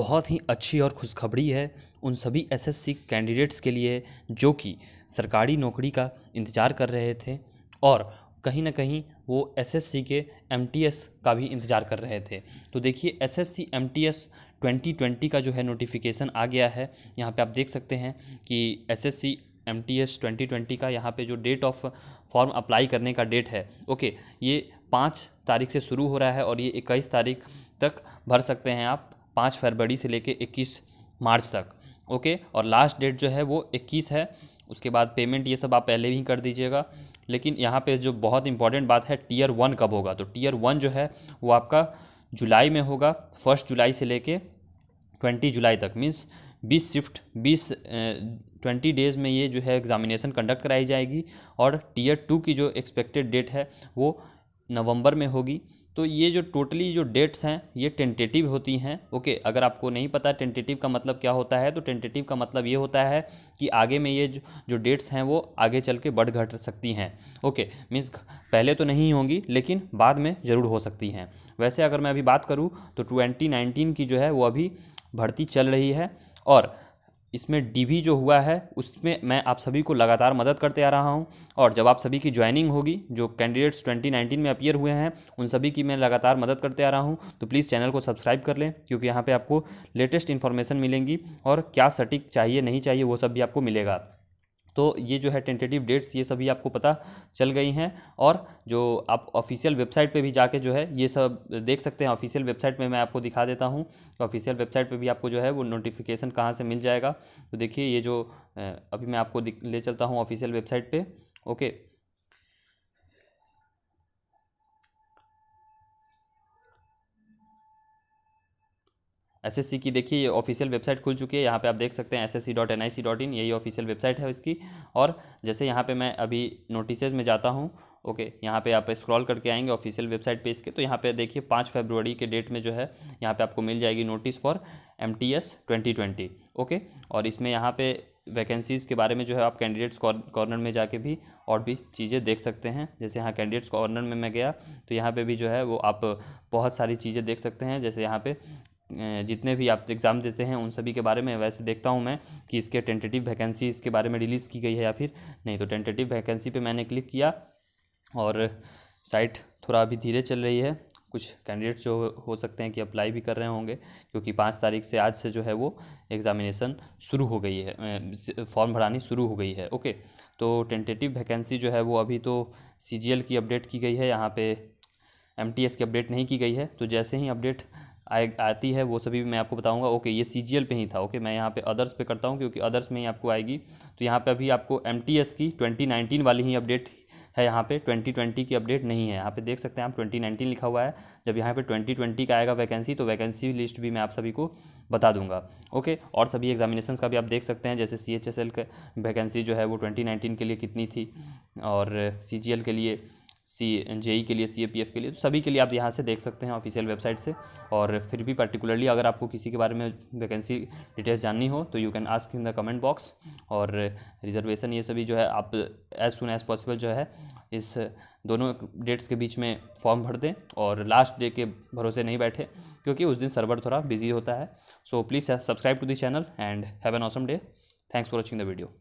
बहुत ही अच्छी और खुशखबरी है उन सभी एसएससी कैंडिडेट्स के लिए जो कि सरकारी नौकरी का इंतज़ार कर रहे थे और कहीं ना कहीं वो एसएससी के एमटीएस का भी इंतज़ार कर रहे थे तो देखिए एसएससी एमटीएस 2020 का जो है नोटिफिकेशन आ गया है यहाँ पे आप देख सकते हैं कि SSC M T S twenty twenty का यहाँ पे जो डेट ऑफ फॉर्म अप्लाई करने का डेट है ओके ये पाँच तारीख से शुरू हो रहा है और ये इक्कीस तारीख तक भर सकते हैं आप पाँच फरवरी से लेके इक्कीस मार्च तक ओके और लास्ट डेट जो है वो इक्कीस है उसके बाद पेमेंट ये सब आप पहले ही कर दीजिएगा लेकिन यहाँ पे जो बहुत इंपॉर्टेंट बात है टीयर वन कब होगा तो टीयर वन जो है वो आपका जुलाई में होगा फर्स्ट जुलाई से लेके ट्वेंटी जुलाई तक मीन्स बीस शिफ्ट बीस ट्वेंटी डेज़ में ये जो है एग्ज़ामिनेशन कंडक्ट कराई जाएगी और टीयर टू की जो एक्सपेक्टेड डेट है वो नवंबर में होगी तो ये जो टोटली जो डेट्स हैं ये टेंटेटिव होती हैं ओके अगर आपको नहीं पता टेंटेटिव का मतलब क्या होता है तो टेंटेटिव का मतलब ये होता है कि आगे में ये जो, जो डेट्स हैं वो आगे चल के बढ़ घट सकती हैं ओके मीन्स पहले तो नहीं होंगी लेकिन बाद में ज़रूर हो सकती हैं वैसे अगर मैं अभी बात करूँ तो ट्वेंटी की जो है वो अभी भर्ती चल रही है और इसमें डीवी जो हुआ है उसमें मैं आप सभी को लगातार मदद करते आ रहा हूं और जब आप सभी की ज्वाइनिंग होगी जो कैंडिडेट्स 2019 में अपियर हुए हैं उन सभी की मैं लगातार मदद करते आ रहा हूं तो प्लीज़ चैनल को सब्सक्राइब कर लें क्योंकि यहाँ पे आपको लेटेस्ट इन्फॉर्मेशन मिलेंगी और क्या सटीक चाहिए नहीं चाहिए वो सब भी आपको मिलेगा तो ये जो है टेंटेटिव डेट्स ये सभी आपको पता चल गई हैं और जो आप ऑफिशियल वेबसाइट पे भी जाके जो है ये सब देख सकते हैं ऑफिशियल वेबसाइट में मैं आपको दिखा देता हूँ ऑफिशियल वेबसाइट पे भी आपको जो है वो नोटिफिकेशन कहाँ से मिल जाएगा तो देखिए ये जो अभी मैं आपको ले चलता हूँ ऑफिशियल वेबसाइट पर ओके एसएससी की देखिए ये ऑफिशियल वेबसाइट खुल चुकी है यहाँ पे आप देख सकते हैं S S C dot N I C dot in यही ऑफिशियल वेबसाइट है इसकी और जैसे यहाँ पे मैं अभी नोटिसेज में जाता हूँ ओके यहाँ पे आप स्क्रॉल करके आएंगे ऑफिशियल वेबसाइट पे इसके तो यहाँ पे देखिए पाँच फरवरी के डेट में जो है यहाँ पे आपको मिल जाएगी notice for M T S twenty twenty okay और इसमें यहाँ पे वैकेंसीज़ के बारे में जो है आप कैंडिडेट्स कॉर्नर में जाके भी और भी चीज़ें देख सकते हैं जैसे यहाँ कैंडिडेट्स कॉर्नर में मैं गया तो यहाँ पे भी जो है वो आप बहुत सारी चीज़ें देख सकते हैं जैसे यहाँ पे जितने भी आप एग्ज़ाम देते हैं उन सभी के बारे में वैसे देखता हूँ मैं कि इसके टेंटेटिव वैकेंसी इसके बारे में रिलीज़ की गई है या फिर नहीं तो टेंटेटिव वैकेंसी पे मैंने क्लिक किया और साइट थोड़ा अभी धीरे चल रही है कुछ कैंडिडेट्स जो हो सकते हैं कि अप्लाई भी कर रहे होंगे क्योंकि पाँच तारीख से आज से जो है वो एग्ज़ामिनेशन शुरू हो गई है फॉर्म भरानी शुरू हो गई है ओके तो टेंटेटिव वैकेंसी जो है वो अभी तो सी की अपडेट की गई है यहाँ पर एम की अपडेट नहीं की गई है तो जैसे ही अपडेट आ, आती है वो सभी मैं आपको बताऊंगा ओके ये सी जी पे ही था ओके मैं यहाँ पे अदर्स पे करता हूँ क्योंकि अदर्स में ही आपको आएगी तो यहाँ पे अभी आपको एम की 2019 वाली ही अपडेट है यहाँ पे 2020 की अपडेट नहीं है यहाँ पे देख सकते हैं आप 2019 लिखा हुआ है जब यहाँ पे 2020 का आएगा वैकेंसी तो वैकेंसी लिस्ट भी मैं आप सभी को बता दूंगा ओके और सभी एग्जामिनेशन का भी आप देख सकते हैं जैसे सी एच वैकेंसी जो है वो 2019 के लिए कितनी थी और सी के लिए सी जेई e के लिए सी के लिए तो सभी के लिए आप यहाँ से देख सकते हैं ऑफिशियल वेबसाइट से और फिर भी पर्टिकुलरली अगर आपको किसी के बारे में वैकेंसी डिटेल्स जाननी हो तो you can ask in the comment box और रिजर्वेशन ये सभी जो है आप एज सुन एज़ पॉसिबल जो है इस दोनों डेट्स के बीच में फॉर्म भर दें और लास्ट डे के भरोसे नहीं बैठे क्योंकि उस दिन सर्वर थोड़ा बिजी होता है so please subscribe to the channel and have an awesome day thanks for watching the video